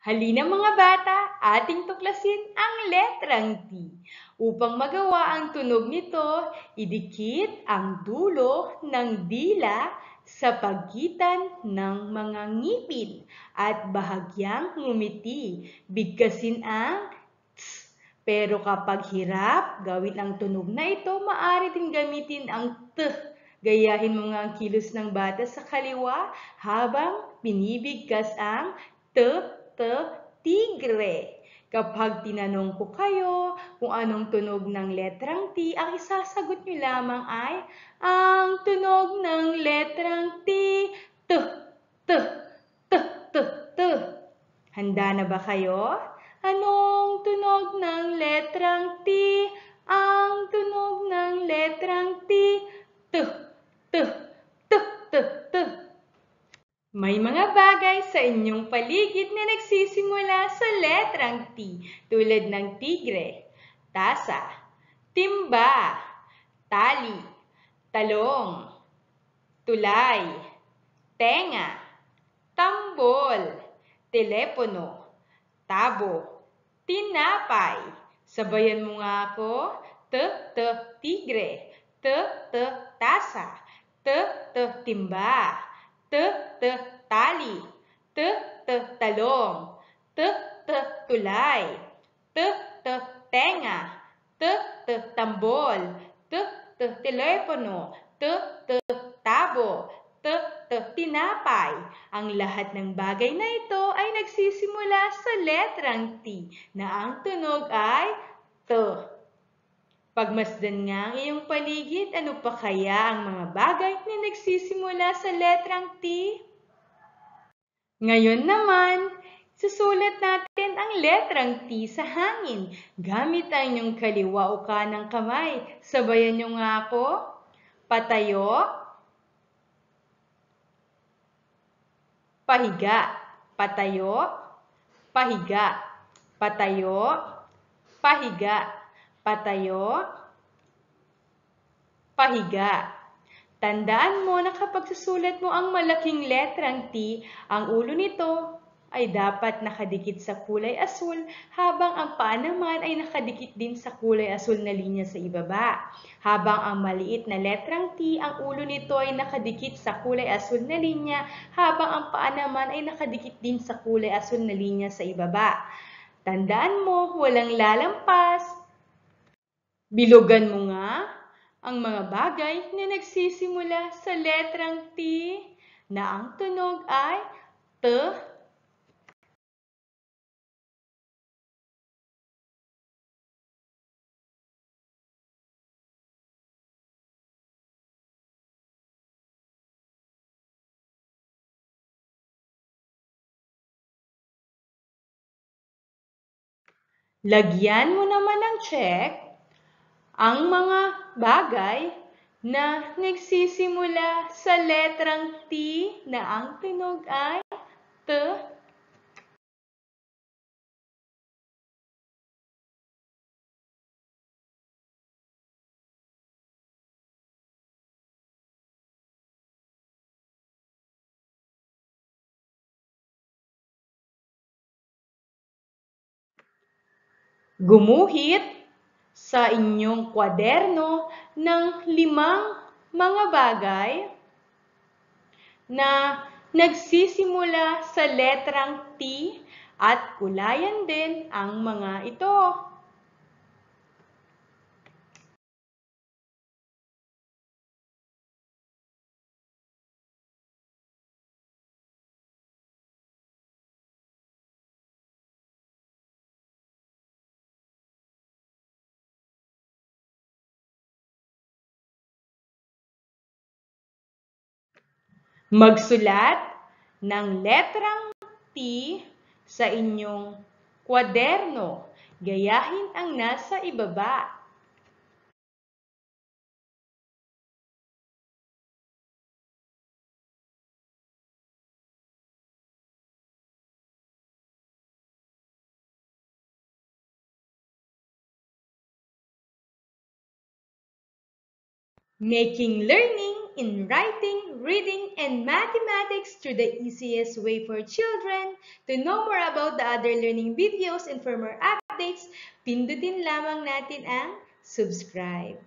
Halina mga bata, ating tuklasin ang letrang T. Upang magawa ang tunog nito, idikit ang dulo ng dila sa pagitan ng mga ngipin at bahagyang ngumiti. Bigkasin ang tss. Pero kapag hirap, gawin ang tunog na ito, maaari din gamitin ang t. Gayahin mo nga ang kilos ng bata sa kaliwa habang binibigkas ang t the tigre. Kapag tinanong ko kayo kung anong tunog ng letrang T, ang isasagot nyo lamang ay ang tunog ng letrang T, T, T, T, T, T. Handa na ba kayo? Anong tunog ng letrang T? mga bagay sa inyong paligid na nagsisimula sa letrang T tulad ng tigre, tasa, timba, tali, talong, tulay, tenga, tambol, telepono, tabo, tinapay. Sabayan mo nga ako, t-t tigre, t-t tasa, t-t timba, t-t tali, t, t, talong, t, t, tulay, t, t, tenga, t, t, tambol, t, t, telepono, t, t, tabo, t, t, tinapay. Ang lahat ng bagay na ito ay nagsisimula sa letrang T na ang tunog ay T. Pagmasdan nga ang iyong paligid, ano pa kaya ang mga bagay na nagsisimula sa letrang T? Ngayon naman, susulat natin ang letrang T sa hangin. Gamit ang inyong kaliwa o kanang kamay. Sabayan nyo nga ako. Patayo. Pahiga. Patayo. Pahiga. Patayo. Pahiga. Patayo. Pahiga. Tandaan mo na kapag susulat mo ang malaking letrang T, ang ulo nito ay dapat nakadikit sa kulay asul habang ang paa naman ay nakadikit din sa kulay asul na linya sa ibaba. Habang ang maliit na letrang T, ang ulo nito ay nakadikit sa kulay asul na linya habang ang paa naman ay nakadikit din sa kulay asul na linya sa ibaba. Tandaan mo, walang lalampas. Bilugan mo nga ang mga bagay na nagsisimula sa letrang T na ang tunog ay T. Lagyan mo naman ng check ang mga bagay na nagsisimula sa letrang T na ang tunog ay T. Gumuhit sa inyong kwaderno ng limang mga bagay na nagsisimula sa letrang T at kulayan din ang mga ito. Magsulat ng letrang T sa inyong kwaderno. Gayahin ang nasa ibaba. making learning in writing, reading, and mathematics through the easiest way for children. To know more about the other learning videos and for updates, pindutin lamang natin ang subscribe.